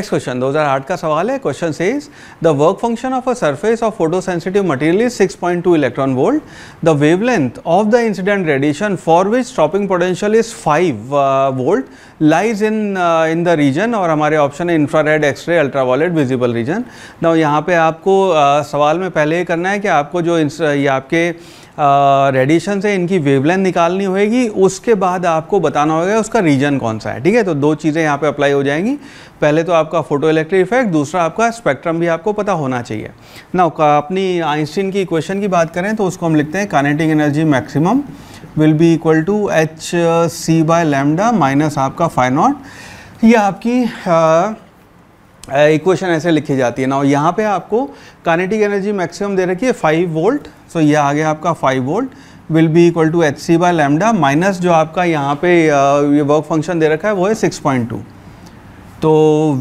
next question 2008 का सवाल है question says the work function of a surface of photosensitive material is 6.2 electron volt the wavelength of the incident radiation for which stopping potential is 5 volt lies in in the region और हमारे option है red x ray ultra ultraviolet visible region ना यहाँ पे आपको uh, सवाल में पहले ये करना है कि आपको जो ये आपके रेडिएशन uh, से इनकी वेवलेंथ निकालनी होगी उसके बाद आपको बताना होगा उसका रीजन कौन सा है ठीक है तो दो चीज़ें यहाँ पे अप्लाई हो जाएंगी पहले तो आप आपका फोटो इलेक्ट्रिक इफेक्ट दूसरा आपका स्पेक्ट्रम भी आपको पता होना चाहिए ना अपनी आइंस्टीन की इक्वेशन की बात करें तो उसको हम लिखते हैं kinetic energy maximum will be equal to H C by lambda minus आपका फाइव नॉट ये आपकी इक्वेशन uh, uh, ऐसे लिखी जाती है ना यहाँ पे आपको कानेटिक एनर्जी मैक्सिमम दे रखी है फाइव वोल्ट सो ये आ गया आपका five volt will be equal to H C by lambda minus जो आपका यहाँ पे uh, ये वर्क फंक्शन दे रखा है वो है सिक्स पॉइंट टू तो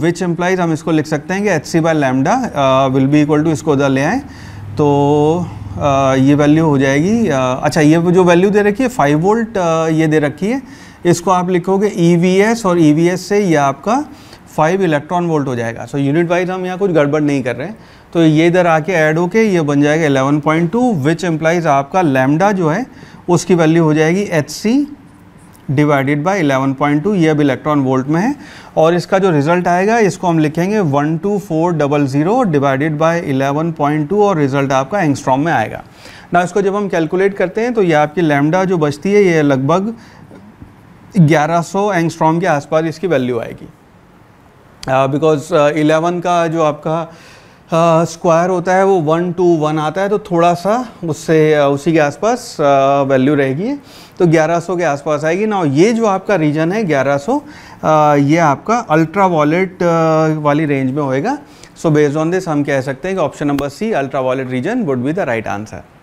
विच एम्प्लाइज हम इसको लिख सकते हैं कि H C by lambda will be equal to इसको उधर ले आए तो आ, uh, ये वैल्यू हो जाएगी आ, uh, अच्छा ये जो वैल्यू दे रखी है फाइव वोल्ट uh, ये दे रखी है इसको आप लिखोगे ई e और ई e से यह आपका फाइव इलेक्ट्रॉन वोल्ट हो जाएगा सो यूनिट वाइज हम यहाँ कुछ गड़बड़ नहीं कर रहे हैं तो ये इधर आके ऐड होके ये बन जाएगा 11.2 पॉइंट टू विच एम्प्लाइज आपका लैमडा जो है उसकी वैल्यू हो जाएगी एच सी डिवाइडेड बाय 11.2 ये अब इलेक्ट्रॉन वोल्ट में है और इसका जो रिजल्ट आएगा इसको हम लिखेंगे one two four double zero divided by two और रिजल्ट आपका एंगस्ट्रॉम में आएगा ना इसको जब हम कैलकुलेट करते हैं तो ये आपकी लैमडा जो बचती है ये लगभग 1100 सौ के आसपास इसकी वैल्यू आएगी बिकॉज uh, इलेवन uh, का जो आपका स्क्वायर हाँ, होता है वो वन टू वन आता है तो थोड़ा सा उससे उसी के आसपास वैल्यू रहेगी तो 1100 के आसपास आएगी ना ये जो आपका रीजन है 1100 आ, ये आपका अल्ट्रा वॉलेट वाली रेंज में होएगा सो बेस्ड ऑन दिस हम कह सकते हैं कि option number C ultraviolet region would be the right answer